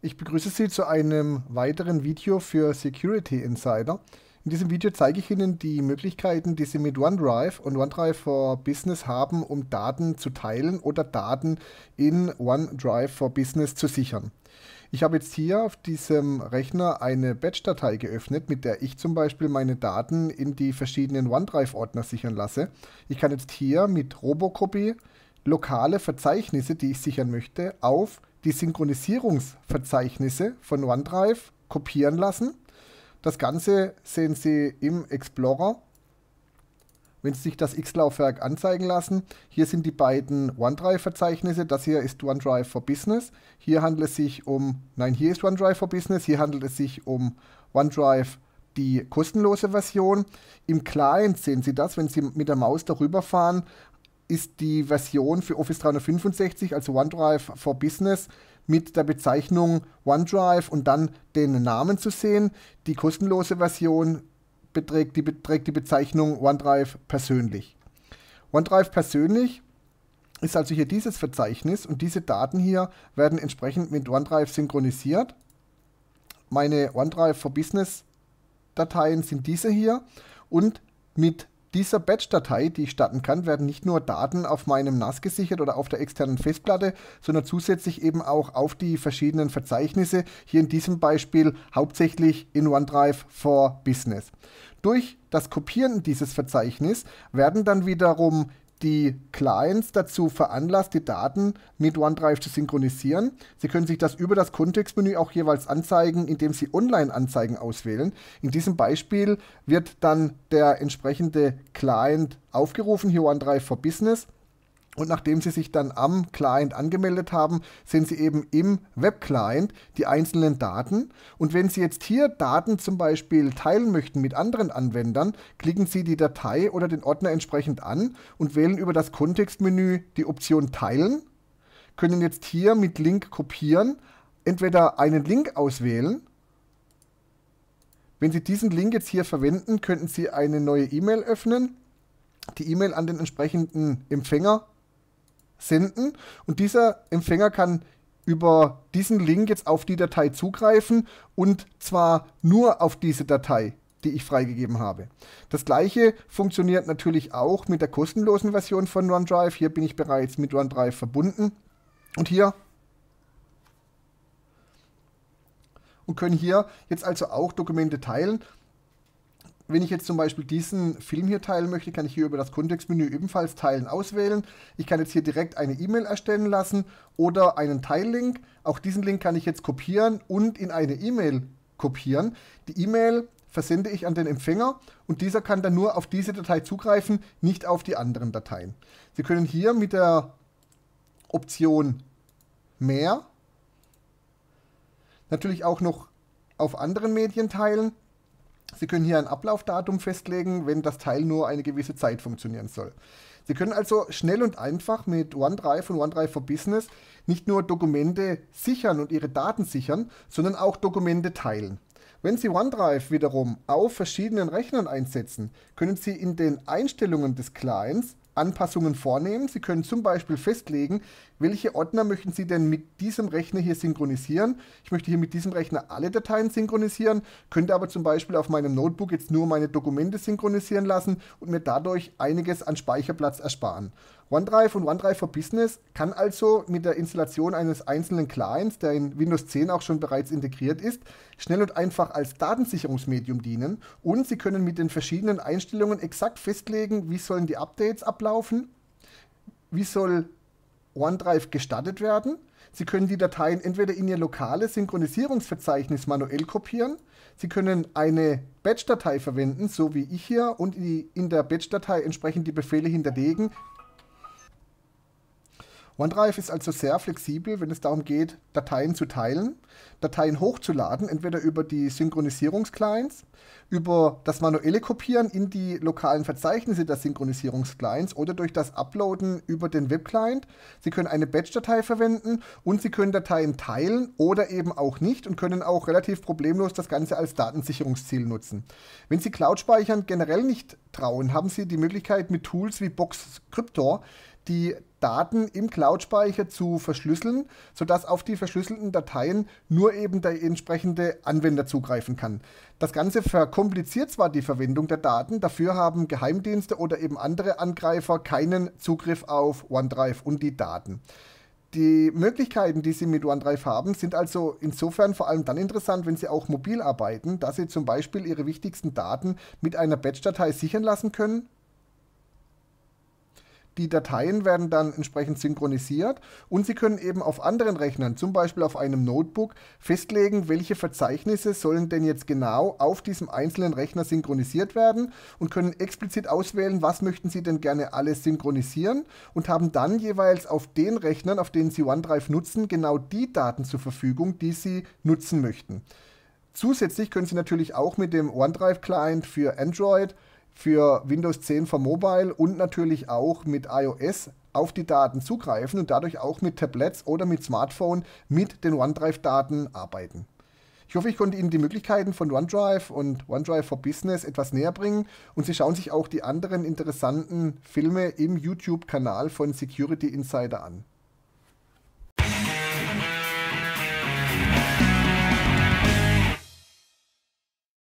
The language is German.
Ich begrüße Sie zu einem weiteren Video für Security Insider. In diesem Video zeige ich Ihnen die Möglichkeiten, die Sie mit OneDrive und OneDrive for Business haben, um Daten zu teilen oder Daten in OneDrive for Business zu sichern. Ich habe jetzt hier auf diesem Rechner eine Batch-Datei geöffnet, mit der ich zum Beispiel meine Daten in die verschiedenen OneDrive-Ordner sichern lasse. Ich kann jetzt hier mit Robocopy lokale Verzeichnisse, die ich sichern möchte, auf die Synchronisierungsverzeichnisse von OneDrive kopieren lassen. Das Ganze sehen Sie im Explorer, wenn Sie sich das X-Laufwerk anzeigen lassen. Hier sind die beiden OneDrive-Verzeichnisse. Das hier ist OneDrive for Business. Hier handelt es sich um, nein, hier ist OneDrive for Business. Hier handelt es sich um OneDrive die kostenlose Version. Im Client sehen Sie das, wenn Sie mit der Maus darüber fahren, ist die Version für Office 365, also OneDrive for Business, mit der Bezeichnung OneDrive und dann den Namen zu sehen. Die kostenlose Version beträgt die, beträgt die Bezeichnung OneDrive persönlich. OneDrive persönlich ist also hier dieses Verzeichnis und diese Daten hier werden entsprechend mit OneDrive synchronisiert. Meine OneDrive for Business Dateien sind diese hier und mit dieser Batch-Datei, die ich starten kann, werden nicht nur Daten auf meinem NAS gesichert oder auf der externen Festplatte, sondern zusätzlich eben auch auf die verschiedenen Verzeichnisse, hier in diesem Beispiel hauptsächlich in OneDrive for Business. Durch das Kopieren dieses Verzeichnisses werden dann wiederum die Clients dazu veranlasst, die Daten mit OneDrive zu synchronisieren. Sie können sich das über das Kontextmenü auch jeweils anzeigen, indem Sie Online-Anzeigen auswählen. In diesem Beispiel wird dann der entsprechende Client aufgerufen, hier OneDrive for Business. Und nachdem Sie sich dann am Client angemeldet haben, sehen Sie eben im Web-Client die einzelnen Daten. Und wenn Sie jetzt hier Daten zum Beispiel teilen möchten mit anderen Anwendern, klicken Sie die Datei oder den Ordner entsprechend an und wählen über das Kontextmenü die Option Teilen, können jetzt hier mit Link kopieren, entweder einen Link auswählen. Wenn Sie diesen Link jetzt hier verwenden, könnten Sie eine neue E-Mail öffnen, die E-Mail an den entsprechenden Empfänger senden und dieser Empfänger kann über diesen Link jetzt auf die Datei zugreifen und zwar nur auf diese Datei, die ich freigegeben habe. Das gleiche funktioniert natürlich auch mit der kostenlosen Version von OneDrive. Hier bin ich bereits mit OneDrive verbunden und hier und können hier jetzt also auch Dokumente teilen wenn ich jetzt zum Beispiel diesen Film hier teilen möchte, kann ich hier über das Kontextmenü ebenfalls Teilen auswählen. Ich kann jetzt hier direkt eine E-Mail erstellen lassen oder einen Teillink. Auch diesen Link kann ich jetzt kopieren und in eine E-Mail kopieren. Die E-Mail versende ich an den Empfänger und dieser kann dann nur auf diese Datei zugreifen, nicht auf die anderen Dateien. Sie können hier mit der Option mehr natürlich auch noch auf anderen Medien teilen. Sie können hier ein Ablaufdatum festlegen, wenn das Teil nur eine gewisse Zeit funktionieren soll. Sie können also schnell und einfach mit OneDrive und OneDrive for Business nicht nur Dokumente sichern und ihre Daten sichern, sondern auch Dokumente teilen. Wenn Sie OneDrive wiederum auf verschiedenen Rechnern einsetzen, können Sie in den Einstellungen des Clients Anpassungen vornehmen. Sie können zum Beispiel festlegen, welche Ordner möchten Sie denn mit diesem Rechner hier synchronisieren. Ich möchte hier mit diesem Rechner alle Dateien synchronisieren, könnte aber zum Beispiel auf meinem Notebook jetzt nur meine Dokumente synchronisieren lassen und mir dadurch einiges an Speicherplatz ersparen. OneDrive und OneDrive for Business kann also mit der Installation eines einzelnen Clients, der in Windows 10 auch schon bereits integriert ist, schnell und einfach als Datensicherungsmedium dienen und Sie können mit den verschiedenen Einstellungen exakt festlegen, wie sollen die Updates ablaufen, wie soll OneDrive gestartet werden. Sie können die Dateien entweder in Ihr lokales Synchronisierungsverzeichnis manuell kopieren. Sie können eine Batch-Datei verwenden, so wie ich hier, und in der Batch-Datei entsprechend die Befehle hinterlegen, OneDrive ist also sehr flexibel, wenn es darum geht, Dateien zu teilen, Dateien hochzuladen, entweder über die Synchronisierungsclients, über das manuelle Kopieren in die lokalen Verzeichnisse der Synchronisierungsclients oder durch das Uploaden über den Webclient. Sie können eine Batch-Datei verwenden und Sie können Dateien teilen oder eben auch nicht und können auch relativ problemlos das Ganze als Datensicherungsziel nutzen. Wenn Sie Cloud-Speichern generell nicht trauen, haben Sie die Möglichkeit, mit Tools wie Box Cryptor die Daten im Cloud-Speicher zu verschlüsseln, sodass auf die verschlüsselten Dateien nur eben der entsprechende Anwender zugreifen kann. Das Ganze verkompliziert zwar die Verwendung der Daten, dafür haben Geheimdienste oder eben andere Angreifer keinen Zugriff auf OneDrive und die Daten. Die Möglichkeiten, die Sie mit OneDrive haben, sind also insofern vor allem dann interessant, wenn Sie auch mobil arbeiten, dass Sie zum Beispiel Ihre wichtigsten Daten mit einer Batch-Datei sichern lassen können die Dateien werden dann entsprechend synchronisiert und Sie können eben auf anderen Rechnern, zum Beispiel auf einem Notebook, festlegen, welche Verzeichnisse sollen denn jetzt genau auf diesem einzelnen Rechner synchronisiert werden und können explizit auswählen, was möchten Sie denn gerne alles synchronisieren und haben dann jeweils auf den Rechnern, auf denen Sie OneDrive nutzen, genau die Daten zur Verfügung, die Sie nutzen möchten. Zusätzlich können Sie natürlich auch mit dem OneDrive-Client für Android für Windows 10 für Mobile und natürlich auch mit iOS auf die Daten zugreifen und dadurch auch mit Tablets oder mit Smartphone mit den OneDrive-Daten arbeiten. Ich hoffe, ich konnte Ihnen die Möglichkeiten von OneDrive und OneDrive for Business etwas näher bringen und Sie schauen sich auch die anderen interessanten Filme im YouTube-Kanal von Security Insider an.